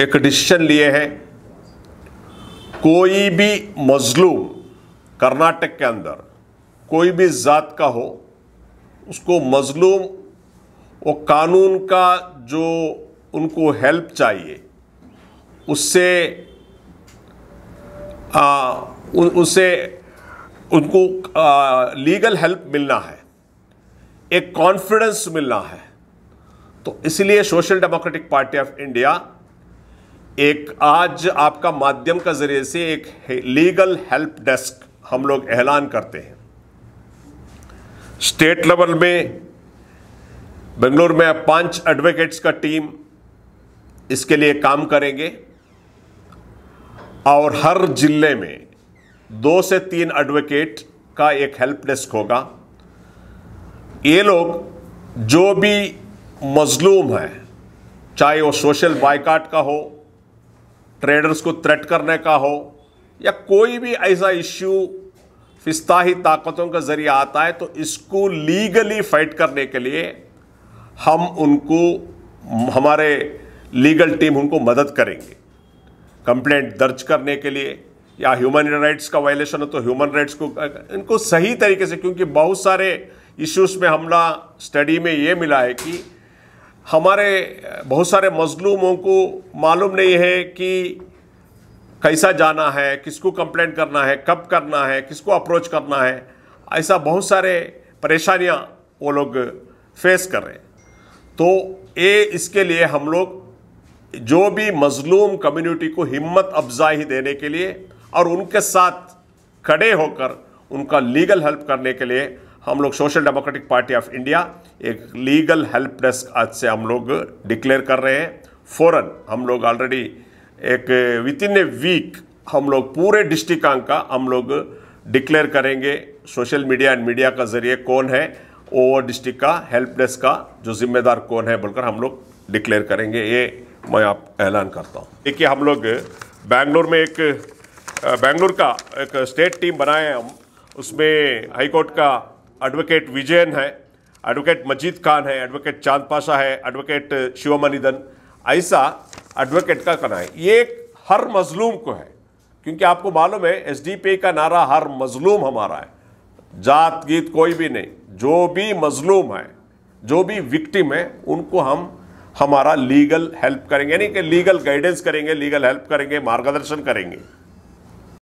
एक डिसीजन लिए हैं कोई भी मजलूम कर्नाटक के अंदर कोई भी ज़ात का हो उसको मजलूम वो कानून का जो उनको हेल्प चाहिए उससे आ, उसे उनको आ, लीगल हेल्प मिलना है एक कॉन्फिडेंस मिलना है तो इसलिए सोशल डेमोक्रेटिक पार्टी ऑफ इंडिया एक आज आपका माध्यम का ज़रिए से एक लीगल हेल्प डेस्क हम लोग ऐलान करते हैं स्टेट लेवल में बेंगलोर में पांच एडवोकेट्स का टीम इसके लिए काम करेंगे और हर जिले में दो से तीन एडवोकेट का एक हेल्प डेस्क होगा ये लोग जो भी मजलूम है चाहे वो सोशल बाइकाट का हो ट्रेडर्स को थ्रेट करने का हो या कोई भी ऐसा इश्यू फिस्ताही ताकतों का जरिए आता है तो इसको लीगली फाइट करने के लिए हम उनको हमारे लीगल टीम उनको मदद करेंगे कंप्लेंट दर्ज करने के लिए या ह्यूमन राइट्स का वायलेशन हो तो ह्यूमन राइट्स को इनको सही तरीके से क्योंकि बहुत सारे इश्यूज में हमला स्टडी में ये मिला है कि हमारे बहुत सारे मजलूमों को मालूम नहीं है कि कैसा जाना है किसको कंप्लेंट करना है कब करना है किसको अप्रोच करना है ऐसा बहुत सारे परेशानियां वो लोग फेस कर रहे हैं तो ये इसके लिए हम लोग जो भी मजलूम कम्युनिटी को हिम्मत अफजाही देने के लिए और उनके साथ खड़े होकर उनका लीगल हेल्प करने के लिए हम लोग सोशल डेमोक्रेटिक पार्टी ऑफ इंडिया एक लीगल हेल्प डेस्क आज से हम लोग डिक्लेयर कर रहे हैं फ़ौरन हम लोग ऑलरेडी एक विद इन ए वीक हम लोग पूरे डिस्ट्रिक्टांग का हम लोग डिक्लेयर करेंगे सोशल मीडिया एंड मीडिया का जरिए कौन है वो डिस्ट्रिक्ट का हेल्प डेस्क का जो जिम्मेदार कौन है बोलकर हम लोग डिक्लेयर करेंगे ये मैं आप ऐलान करता हूँ देखिए हम लोग बैंगलोर में एक बैंगलोर का एक स्टेट टीम बनाए हैं हम उसमें हाईकोर्ट का एडवोकेट विजयन है एडवोकेट मजीद खान है एडवोकेट चांद पाशा है एडवोकेट शिवमणिधन ऐसा एडवोकेट का कहना है ये हर मजलूम को है क्योंकि आपको मालूम है एसडीपी का नारा हर मजलूम हमारा है जात गीत कोई भी नहीं जो भी मजलूम है जो भी विक्टिम है उनको हम हमारा लीगल हेल्प करेंगे यानी कि लीगल गाइडेंस करेंगे लीगल हेल्प करेंगे मार्गदर्शन करेंगे